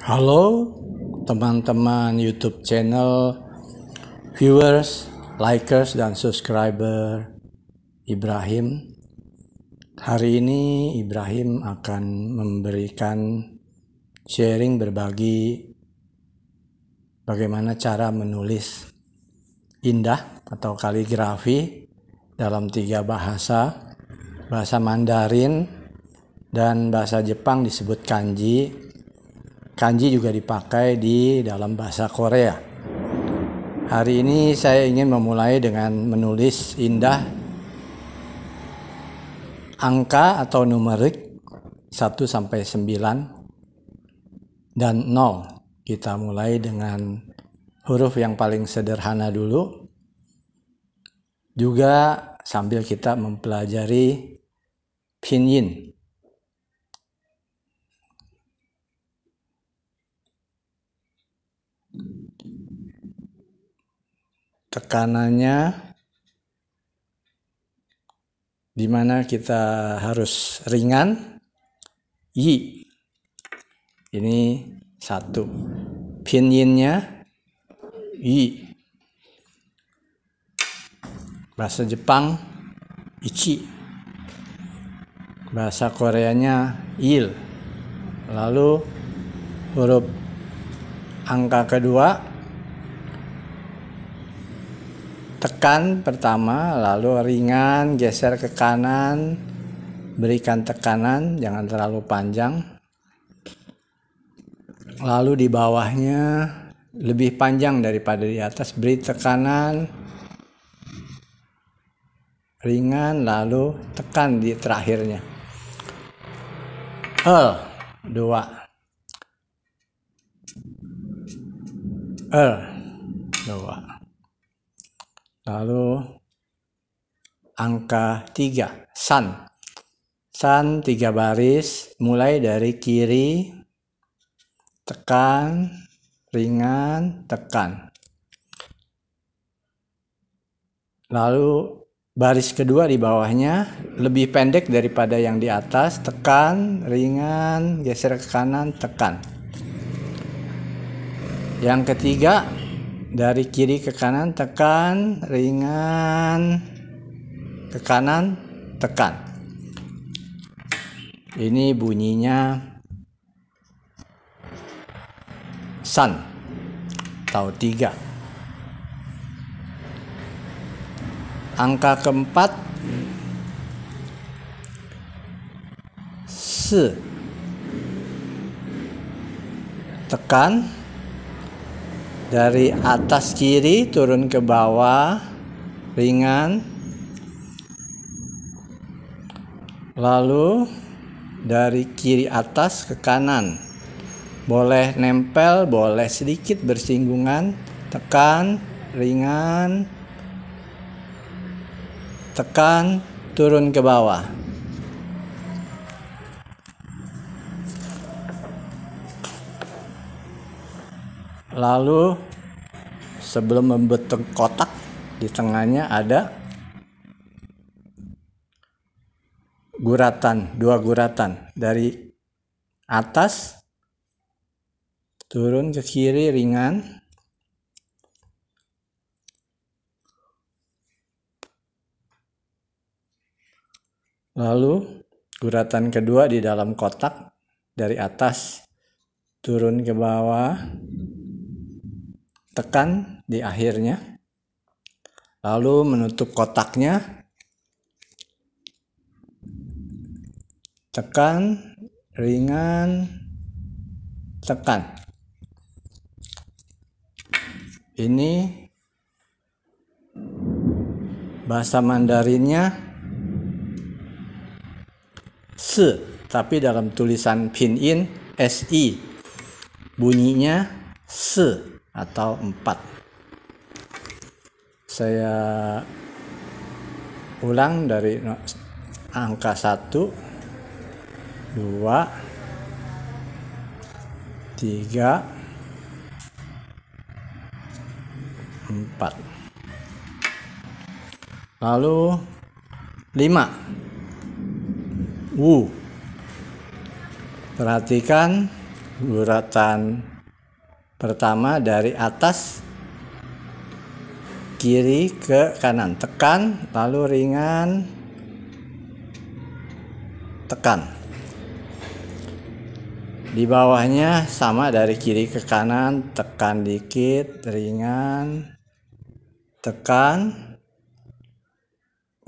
Halo teman-teman YouTube channel, viewers, likers dan subscriber Ibrahim. Hari ini Ibrahim akan memberikan sharing berbagi bagaimana cara menulis indah atau kaligrafi dalam tiga bahasa, bahasa Mandarin dan bahasa Jepang disebut kanji kanji juga dipakai di dalam bahasa Korea. Hari ini saya ingin memulai dengan menulis indah angka atau numerik 1 sampai 9 dan 0. Kita mulai dengan huruf yang paling sederhana dulu. Juga sambil kita mempelajari pinyin tekanannya di mana kita harus ringan Y ini satu pinyinnya Y. bahasa Jepang ichi bahasa Koreanya il lalu huruf angka kedua tekan pertama lalu ringan geser ke kanan berikan tekanan jangan terlalu panjang lalu di bawahnya lebih panjang daripada di atas beri tekanan ringan lalu tekan di terakhirnya L dua L dua Lalu angka 3, san. San tiga baris mulai dari kiri tekan ringan tekan. Lalu baris kedua di bawahnya lebih pendek daripada yang di atas, tekan ringan geser ke kanan tekan. Yang ketiga dari kiri ke kanan tekan ringan ke kanan tekan ini bunyinya sun atau tiga angka keempat se tekan dari atas kiri turun ke bawah ringan lalu dari kiri atas ke kanan boleh nempel boleh sedikit bersinggungan tekan ringan tekan turun ke bawah Lalu sebelum membentuk kotak di tengahnya ada guratan, dua guratan dari atas turun ke kiri ringan lalu guratan kedua di dalam kotak dari atas turun ke bawah tekan di akhirnya. Lalu menutup kotaknya. Tekan ringan tekan. Ini bahasa Mandarinnya se, tapi dalam tulisan pinyin si bunyinya se atau 4 saya ulang dari angka 1 2 3 4 lalu 5 wu perhatikan guratan pertama dari atas kiri ke kanan tekan lalu ringan tekan di bawahnya sama dari kiri ke kanan tekan dikit ringan tekan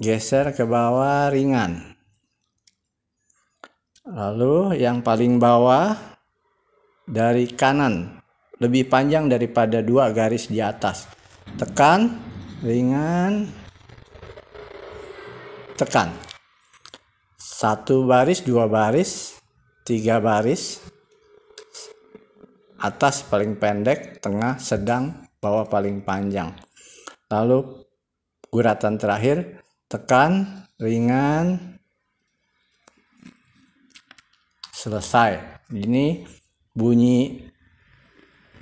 geser ke bawah ringan lalu yang paling bawah dari kanan lebih panjang daripada dua garis di atas. Tekan, ringan, tekan. Satu baris, dua baris, tiga baris. Atas paling pendek, tengah, sedang, bawah paling panjang. Lalu guratan terakhir, tekan, ringan, selesai. Ini bunyi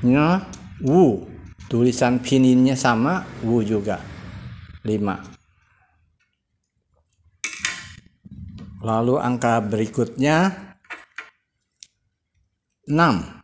nya wu tulisan pininnya sama wu juga lima lalu angka berikutnya enam